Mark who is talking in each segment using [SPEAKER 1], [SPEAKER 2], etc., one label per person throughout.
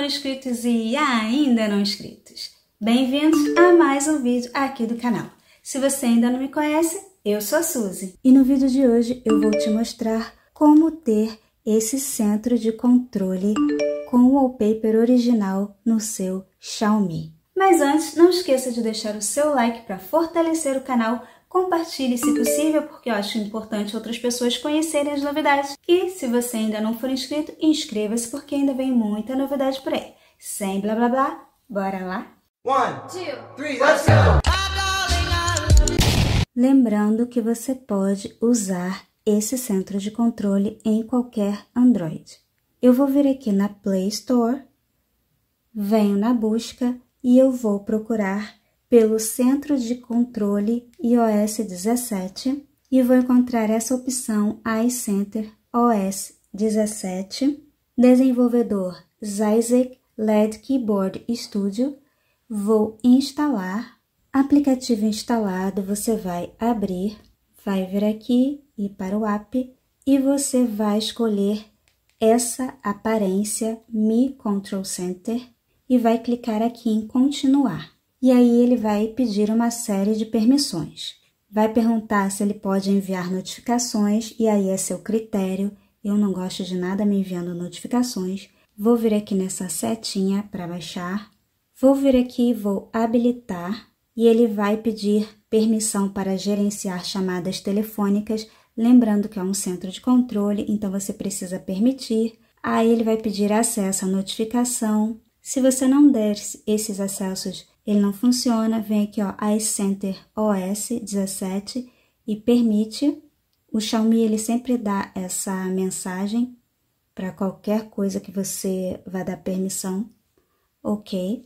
[SPEAKER 1] inscritos e ainda não inscritos. Bem-vindos a mais um vídeo aqui do canal. Se você ainda não me conhece, eu sou a Suzy. E no vídeo de hoje eu vou te mostrar como ter esse centro de controle com o wallpaper original no seu Xiaomi. Mas antes, não esqueça de deixar o seu like para fortalecer o canal Compartilhe se possível, porque eu acho importante outras pessoas conhecerem as novidades. E se você ainda não for inscrito, inscreva-se, porque ainda vem muita novidade por aí. Sem blá blá blá, bora lá? 1, 2, 3, let's go! Lembrando que você pode usar esse centro de controle em qualquer Android. Eu vou vir aqui na Play Store, venho na busca e eu vou procurar pelo Centro de Controle iOS 17 e vou encontrar essa opção iCenter OS 17, desenvolvedor Zizek LED Keyboard Studio, vou instalar, aplicativo instalado, você vai abrir, vai vir aqui e para o app e você vai escolher essa aparência Mi Control Center e vai clicar aqui em continuar. E aí ele vai pedir uma série de permissões. Vai perguntar se ele pode enviar notificações, e aí é seu critério. Eu não gosto de nada me enviando notificações. Vou vir aqui nessa setinha para baixar. Vou vir aqui e vou habilitar. E ele vai pedir permissão para gerenciar chamadas telefônicas. Lembrando que é um centro de controle, então você precisa permitir. Aí ele vai pedir acesso à notificação. Se você não der esses acessos ele não funciona, vem aqui ó, iCenter OS 17 e permite, o Xiaomi ele sempre dá essa mensagem para qualquer coisa que você vai dar permissão, ok,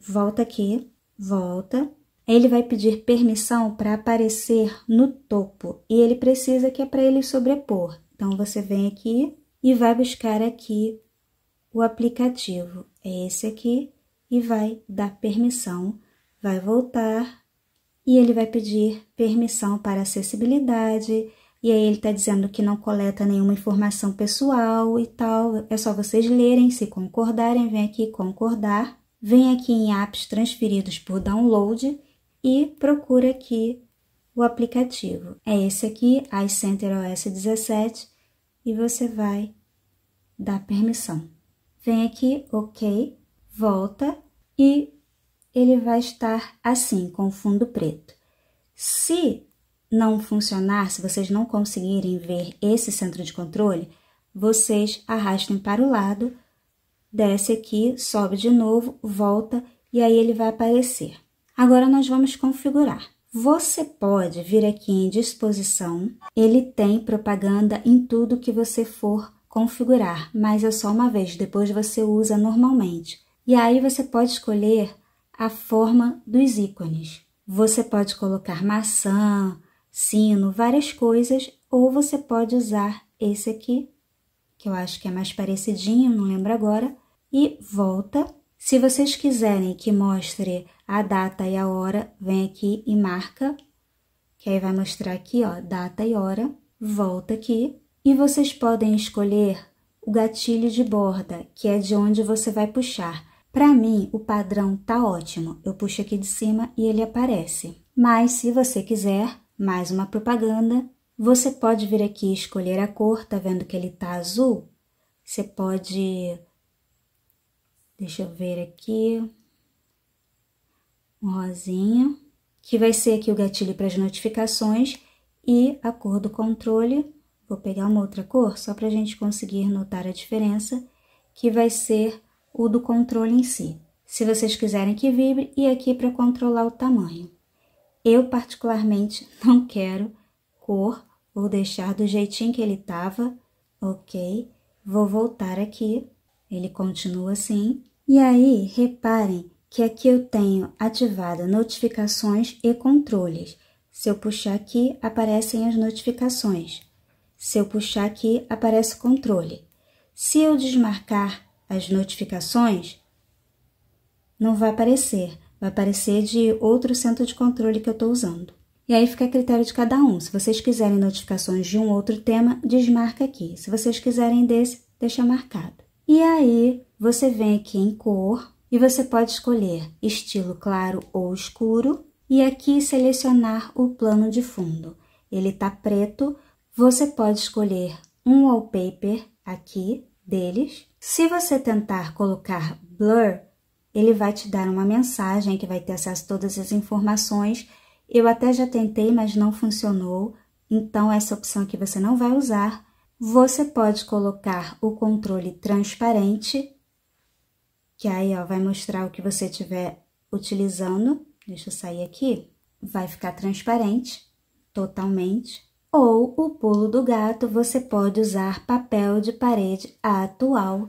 [SPEAKER 1] volta aqui, volta, ele vai pedir permissão para aparecer no topo e ele precisa que é para ele sobrepor, então você vem aqui e vai buscar aqui o aplicativo, é esse aqui, e vai dar permissão, vai voltar e ele vai pedir permissão para acessibilidade. E aí ele está dizendo que não coleta nenhuma informação pessoal e tal. É só vocês lerem, se concordarem, vem aqui concordar. Vem aqui em apps transferidos por download e procura aqui o aplicativo. É esse aqui, iCenter OS 17, e você vai dar permissão. Vem aqui, OK, volta e ele vai estar assim, com fundo preto. Se não funcionar, se vocês não conseguirem ver esse centro de controle, vocês arrastem para o lado, desce aqui, sobe de novo, volta e aí ele vai aparecer. Agora nós vamos configurar. Você pode vir aqui em disposição, ele tem propaganda em tudo que você for configurar, mas é só uma vez, depois você usa normalmente. E aí você pode escolher a forma dos ícones. Você pode colocar maçã, sino, várias coisas, ou você pode usar esse aqui, que eu acho que é mais parecidinho, não lembro agora, e volta. Se vocês quiserem que mostre a data e a hora, vem aqui e marca, que aí vai mostrar aqui, ó, data e hora, volta aqui, e vocês podem escolher o gatilho de borda, que é de onde você vai puxar. Para mim, o padrão tá ótimo. Eu puxo aqui de cima e ele aparece. Mas se você quiser mais uma propaganda, você pode vir aqui e escolher a cor, tá vendo que ele tá azul? Você pode Deixa eu ver aqui. Um rosinha, que vai ser aqui o gatilho para as notificações e a cor do controle. Vou pegar uma outra cor só para a gente conseguir notar a diferença, que vai ser o do controle em si. Se vocês quiserem que vibre, e aqui é para controlar o tamanho. Eu, particularmente, não quero cor, vou deixar do jeitinho que ele estava, ok? Vou voltar aqui, ele continua assim. E aí, reparem que aqui eu tenho ativado notificações e controles. Se eu puxar aqui, aparecem as notificações. Se eu puxar aqui, aparece o controle. Se eu desmarcar as notificações, não vai aparecer. Vai aparecer de outro centro de controle que eu estou usando. E aí fica a critério de cada um. Se vocês quiserem notificações de um outro tema, desmarca aqui. Se vocês quiserem desse, deixa marcado. E aí você vem aqui em cor e você pode escolher estilo claro ou escuro e aqui selecionar o plano de fundo. Ele está preto, você pode escolher um wallpaper aqui deles se você tentar colocar blur, ele vai te dar uma mensagem que vai ter acesso a todas as informações. Eu até já tentei, mas não funcionou. Então, essa opção que você não vai usar. Você pode colocar o controle transparente, que aí ó, vai mostrar o que você estiver utilizando. Deixa eu sair aqui. Vai ficar transparente totalmente. Ou o pulo do gato, você pode usar papel de parede atual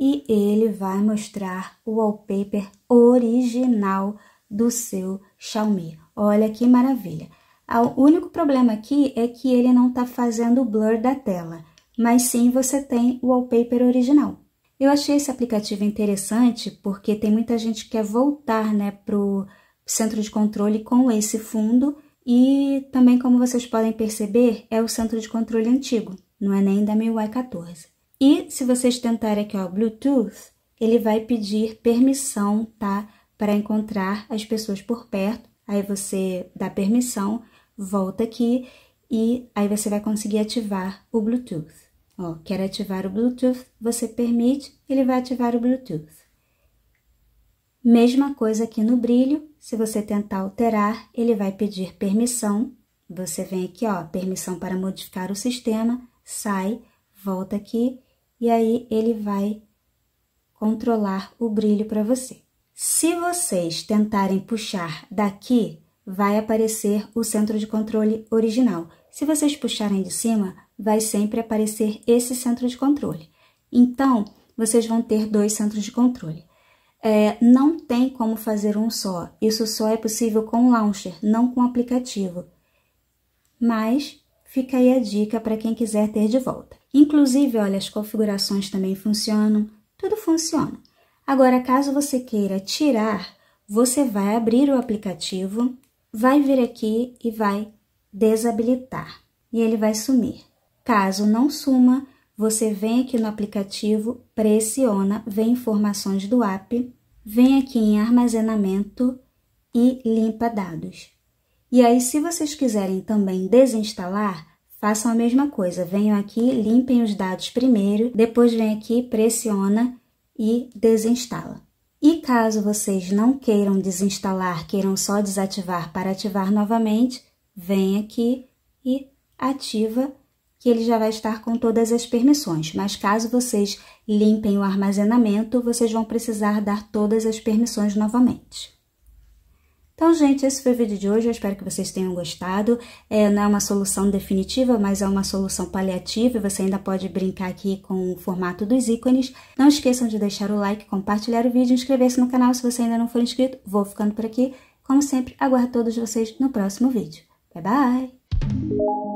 [SPEAKER 1] e ele vai mostrar o wallpaper original do seu Xiaomi. Olha que maravilha! Ah, o único problema aqui é que ele não está fazendo o blur da tela, mas sim você tem o wallpaper original. Eu achei esse aplicativo interessante porque tem muita gente que quer voltar né, para o centro de controle com esse fundo e também, como vocês podem perceber, é o centro de controle antigo, não é nem da MIUI 14. E se vocês tentarem aqui, o Bluetooth, ele vai pedir permissão, tá? Para encontrar as pessoas por perto. Aí você dá permissão, volta aqui e aí você vai conseguir ativar o Bluetooth. Ó, quer ativar o Bluetooth, você permite, ele vai ativar o Bluetooth. Mesma coisa aqui no brilho, se você tentar alterar, ele vai pedir permissão. Você vem aqui, ó, permissão para modificar o sistema, sai, volta aqui e aí ele vai controlar o brilho para você. Se vocês tentarem puxar daqui, vai aparecer o centro de controle original. Se vocês puxarem de cima, vai sempre aparecer esse centro de controle. Então, vocês vão ter dois centros de controle é, não tem como fazer um só. Isso só é possível com o launcher, não com o aplicativo. Mas fica aí a dica para quem quiser ter de volta. Inclusive, olha, as configurações também funcionam, tudo funciona. Agora, caso você queira tirar, você vai abrir o aplicativo, vai vir aqui e vai desabilitar. E ele vai sumir. Caso não suma, você vem aqui no aplicativo, pressiona, vem informações do app, vem aqui em armazenamento e limpa dados. E aí, se vocês quiserem também desinstalar, façam a mesma coisa. Venham aqui, limpem os dados primeiro, depois vem aqui, pressiona e desinstala. E caso vocês não queiram desinstalar, queiram só desativar para ativar novamente, vem aqui e ativa que ele já vai estar com todas as permissões, mas caso vocês limpem o armazenamento, vocês vão precisar dar todas as permissões novamente. Então, gente, esse foi o vídeo de hoje, eu espero que vocês tenham gostado. É, não é uma solução definitiva, mas é uma solução paliativa e você ainda pode brincar aqui com o formato dos ícones. Não esqueçam de deixar o like, compartilhar o vídeo e inscrever-se no canal se você ainda não for inscrito. Vou ficando por aqui. Como sempre, aguardo todos vocês no próximo vídeo. Bye, bye!